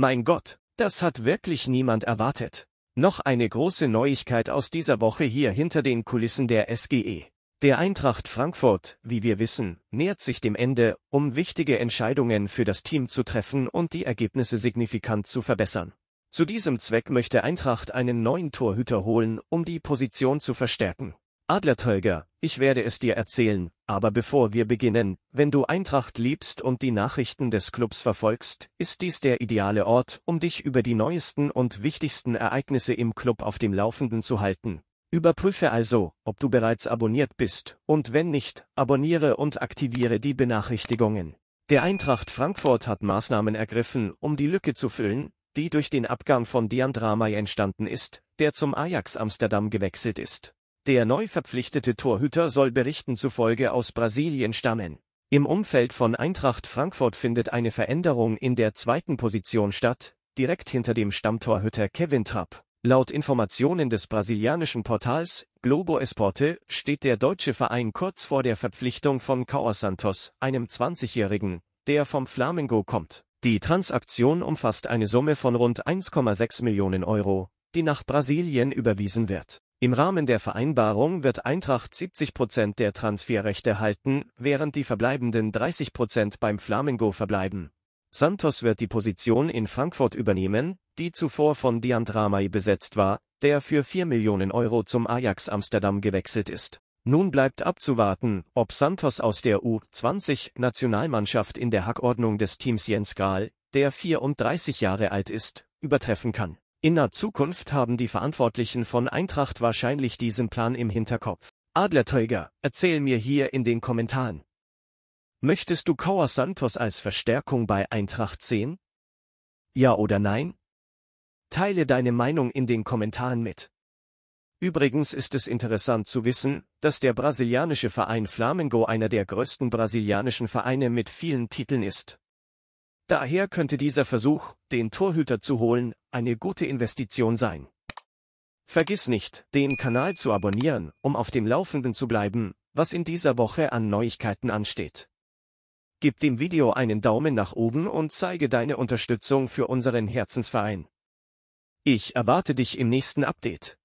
Mein Gott, das hat wirklich niemand erwartet. Noch eine große Neuigkeit aus dieser Woche hier hinter den Kulissen der SGE. Der Eintracht Frankfurt, wie wir wissen, nähert sich dem Ende, um wichtige Entscheidungen für das Team zu treffen und die Ergebnisse signifikant zu verbessern. Zu diesem Zweck möchte Eintracht einen neuen Torhüter holen, um die Position zu verstärken. Adlertölger, ich werde es dir erzählen, aber bevor wir beginnen, wenn du Eintracht liebst und die Nachrichten des Clubs verfolgst, ist dies der ideale Ort, um dich über die neuesten und wichtigsten Ereignisse im Club auf dem Laufenden zu halten. Überprüfe also, ob du bereits abonniert bist, und wenn nicht, abonniere und aktiviere die Benachrichtigungen. Der Eintracht Frankfurt hat Maßnahmen ergriffen, um die Lücke zu füllen, die durch den Abgang von Dian Dramay entstanden ist, der zum Ajax Amsterdam gewechselt ist. Der neu verpflichtete Torhüter soll Berichten zufolge aus Brasilien stammen. Im Umfeld von Eintracht Frankfurt findet eine Veränderung in der zweiten Position statt, direkt hinter dem Stammtorhüter Kevin Trapp. Laut Informationen des brasilianischen Portals Globo Esporte steht der deutsche Verein kurz vor der Verpflichtung von Cao Santos, einem 20-Jährigen, der vom Flamengo kommt. Die Transaktion umfasst eine Summe von rund 1,6 Millionen Euro, die nach Brasilien überwiesen wird. Im Rahmen der Vereinbarung wird Eintracht 70 Prozent der Transferrechte halten, während die verbleibenden 30 Prozent beim Flamengo verbleiben. Santos wird die Position in Frankfurt übernehmen, die zuvor von Diantramay besetzt war, der für 4 Millionen Euro zum Ajax Amsterdam gewechselt ist. Nun bleibt abzuwarten, ob Santos aus der U20-Nationalmannschaft in der Hackordnung des Teams Jens Gahl, der 34 Jahre alt ist, übertreffen kann. In naher Zukunft haben die Verantwortlichen von Eintracht wahrscheinlich diesen Plan im Hinterkopf. Adlerträger, erzähl mir hier in den Kommentaren. Möchtest du Kauer Santos als Verstärkung bei Eintracht sehen? Ja oder nein? Teile deine Meinung in den Kommentaren mit. Übrigens ist es interessant zu wissen, dass der brasilianische Verein Flamengo einer der größten brasilianischen Vereine mit vielen Titeln ist. Daher könnte dieser Versuch, den Torhüter zu holen, eine gute Investition sein. Vergiss nicht, den Kanal zu abonnieren, um auf dem Laufenden zu bleiben, was in dieser Woche an Neuigkeiten ansteht. Gib dem Video einen Daumen nach oben und zeige deine Unterstützung für unseren Herzensverein. Ich erwarte dich im nächsten Update.